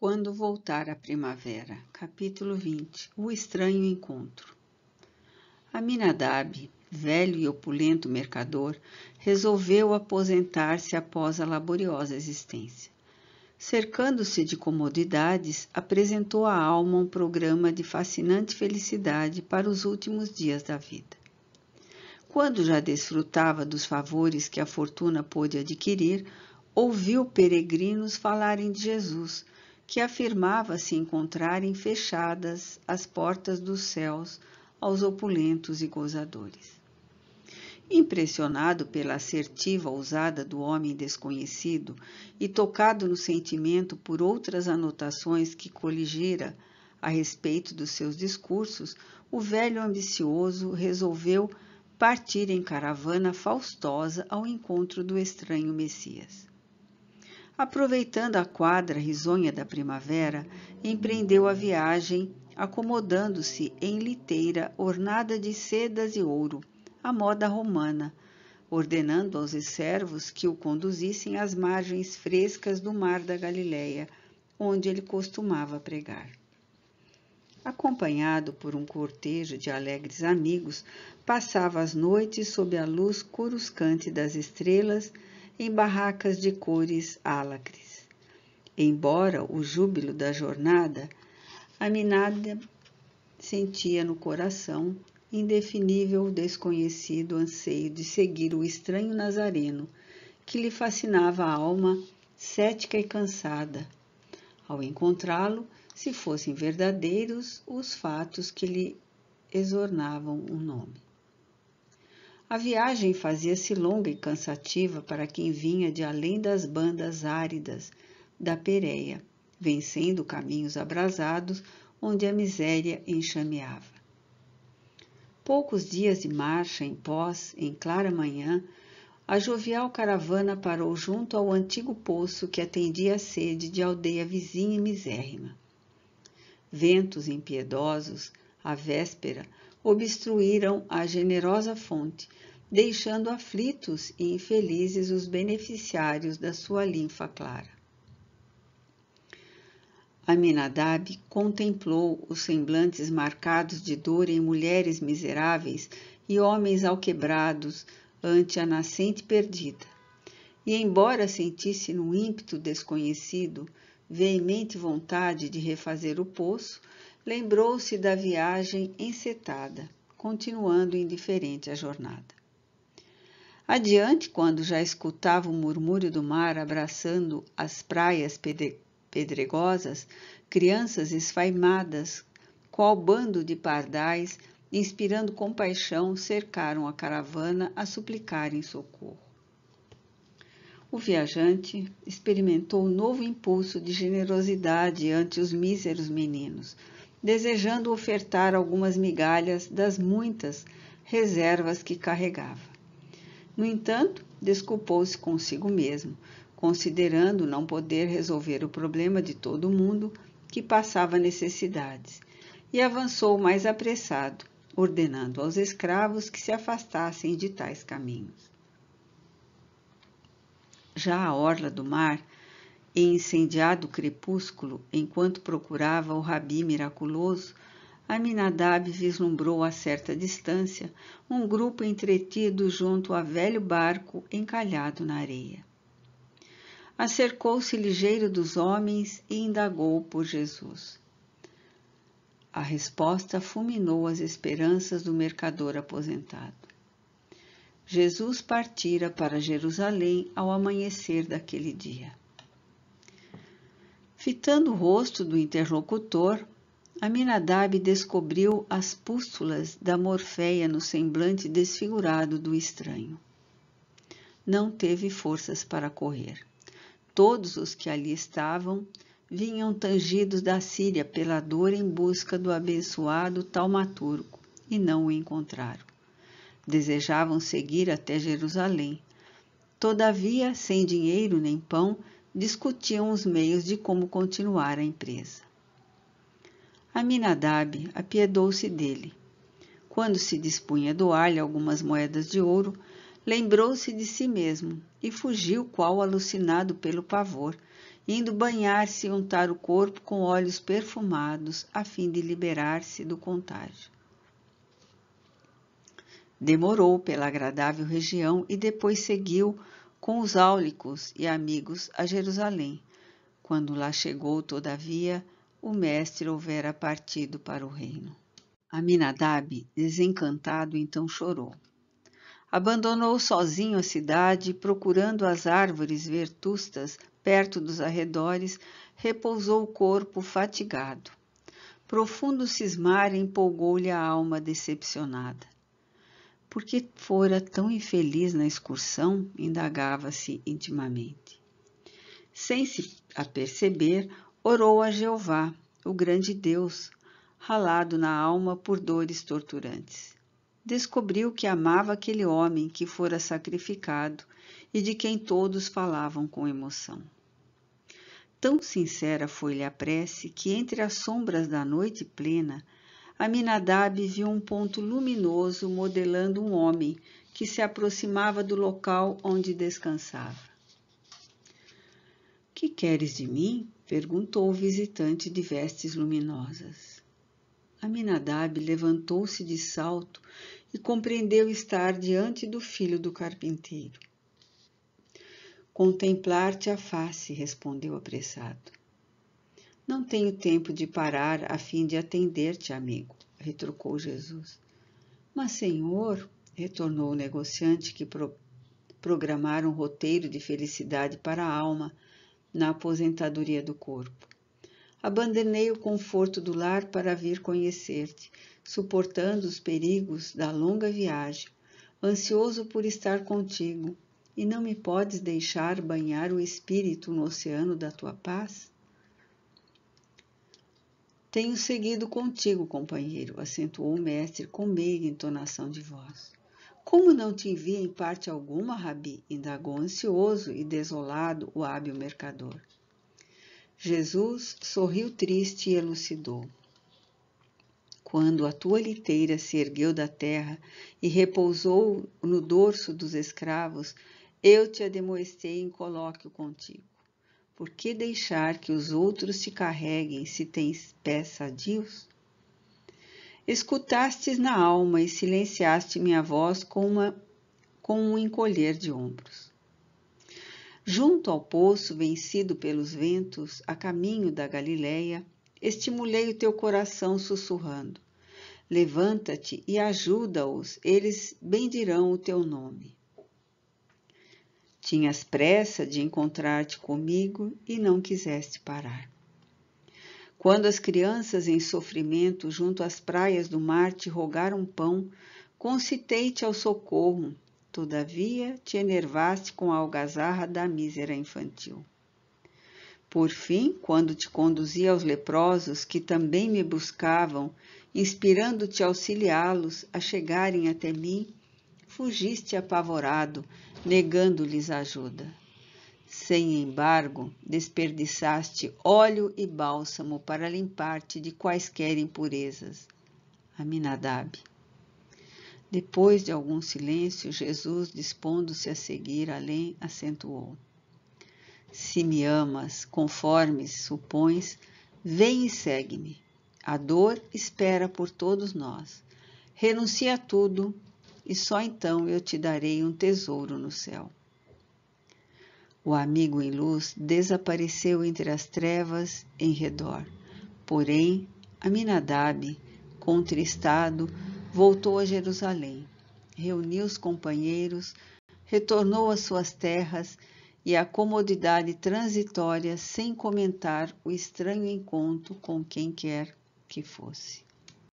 Quando voltar a primavera, capítulo 20 O estranho encontro. Aminadab, velho e opulento mercador, resolveu aposentar-se após a laboriosa existência. Cercando-se de comodidades, apresentou à alma um programa de fascinante felicidade para os últimos dias da vida. Quando já desfrutava dos favores que a fortuna pôde adquirir, ouviu peregrinos falarem de Jesus que afirmava se encontrarem fechadas as portas dos céus aos opulentos e gozadores. Impressionado pela assertiva ousada do homem desconhecido e tocado no sentimento por outras anotações que coligira a respeito dos seus discursos, o velho ambicioso resolveu partir em caravana faustosa ao encontro do estranho Messias. Aproveitando a quadra risonha da primavera, empreendeu a viagem, acomodando-se em liteira ornada de sedas e ouro, à moda romana, ordenando aos servos que o conduzissem às margens frescas do mar da Galileia, onde ele costumava pregar. Acompanhado por um cortejo de alegres amigos, passava as noites sob a luz coruscante das estrelas em barracas de cores álacres. Embora o júbilo da jornada, a minada sentia no coração indefinível desconhecido anseio de seguir o estranho Nazareno, que lhe fascinava a alma cética e cansada. Ao encontrá-lo, se fossem verdadeiros os fatos que lhe exornavam o nome. A viagem fazia-se longa e cansativa para quem vinha de além das bandas áridas da Pereia, vencendo caminhos abrasados onde a miséria enxameava. Poucos dias de marcha em pós, em clara manhã, a jovial caravana parou junto ao antigo poço que atendia a sede de aldeia vizinha e misérrima. Ventos impiedosos à véspera, obstruíram a generosa fonte, deixando aflitos e infelizes os beneficiários da sua linfa clara. Aminadab contemplou os semblantes marcados de dor em mulheres miseráveis e homens alquebrados ante a nascente perdida. E, embora sentisse num ímpeto desconhecido, veemente vontade de refazer o poço, lembrou-se da viagem encetada, continuando indiferente à jornada. Adiante, quando já escutava o murmúrio do mar abraçando as praias pedregosas, crianças esfaimadas, qual bando de pardais, inspirando compaixão, cercaram a caravana a suplicarem socorro. O viajante experimentou um novo impulso de generosidade ante os míseros meninos, desejando ofertar algumas migalhas das muitas reservas que carregava. No entanto, desculpou-se consigo mesmo, considerando não poder resolver o problema de todo mundo que passava necessidades, e avançou mais apressado, ordenando aos escravos que se afastassem de tais caminhos. Já a orla do mar e incendiado crepúsculo, enquanto procurava o rabi miraculoso, Aminadab vislumbrou a certa distância um grupo entretido junto a velho barco encalhado na areia. Acercou-se ligeiro dos homens e indagou por Jesus. A resposta fulminou as esperanças do mercador aposentado. Jesus partira para Jerusalém ao amanhecer daquele dia. Fitando o rosto do interlocutor, Aminadab descobriu as pústulas da morféia no semblante desfigurado do estranho. Não teve forças para correr. Todos os que ali estavam vinham tangidos da Síria pela dor em busca do abençoado taumaturgo e não o encontraram. Desejavam seguir até Jerusalém. Todavia, sem dinheiro nem pão, discutiam os meios de como continuar a empresa. Aminadab apiedou-se dele. Quando se dispunha a doar-lhe algumas moedas de ouro, lembrou-se de si mesmo e fugiu qual alucinado pelo pavor, indo banhar-se e untar o corpo com óleos perfumados a fim de liberar-se do contágio. Demorou pela agradável região e depois seguiu com os áulicos e amigos a Jerusalém, quando lá chegou, todavia, o mestre houvera partido para o reino. Aminadab, desencantado, então chorou. Abandonou sozinho a cidade, procurando as árvores vertustas perto dos arredores, repousou o corpo fatigado. Profundo cismar empolgou-lhe a alma decepcionada. Por que fora tão infeliz na excursão? indagava-se intimamente. Sem se aperceber, orou a Jeová, o grande Deus, ralado na alma por dores torturantes. Descobriu que amava aquele homem que fora sacrificado e de quem todos falavam com emoção. Tão sincera foi-lhe a prece que, entre as sombras da noite plena, Aminadab viu um ponto luminoso modelando um homem que se aproximava do local onde descansava. Que queres de mim? perguntou o visitante de vestes luminosas. Aminadab levantou-se de salto e compreendeu estar diante do filho do carpinteiro. Contemplar-te a face, respondeu apressado. Não tenho tempo de parar a fim de atender-te, amigo, retrucou Jesus. Mas, senhor, retornou o negociante que pro programara um roteiro de felicidade para a alma na aposentadoria do corpo. Abandonei o conforto do lar para vir conhecer-te, suportando os perigos da longa viagem, ansioso por estar contigo, e não me podes deixar banhar o espírito no oceano da tua paz? Tenho seguido contigo, companheiro, acentuou o mestre com meiga entonação de voz. Como não te envia em parte alguma, Rabi? indagou ansioso e desolado o hábil mercador. Jesus sorriu triste e elucidou. Quando a tua liteira se ergueu da terra e repousou no dorso dos escravos, eu te ademoestei em colóquio contigo. Por que deixar que os outros te carreguem se tens pés sadios? Escutastes na alma e silenciaste minha voz com, uma, com um encolher de ombros. Junto ao poço vencido pelos ventos, a caminho da Galileia, estimulei o teu coração sussurrando: Levanta-te e ajuda-os, eles bendirão o teu nome. Tinhas pressa de encontrar-te comigo e não quiseste parar. Quando as crianças em sofrimento junto às praias do mar te rogaram pão, concitei-te ao socorro, todavia te enervaste com a algazarra da mísera infantil. Por fim, quando te conduzi aos leprosos que também me buscavam, inspirando-te a auxiliá-los a chegarem até mim, fugiste apavorado, negando-lhes ajuda. Sem embargo, desperdiçaste óleo e bálsamo para limpar-te de quaisquer impurezas. Aminadab. Depois de algum silêncio, Jesus, dispondo-se a seguir além, acentuou: Se me amas, conforme supões, vem e segue-me. A dor espera por todos nós. Renuncia a tudo, e só então eu te darei um tesouro no céu. O amigo em luz desapareceu entre as trevas em redor. Porém, Aminadab, contristado, voltou a Jerusalém, reuniu os companheiros, retornou às suas terras e à comodidade transitória sem comentar o estranho encontro com quem quer que fosse.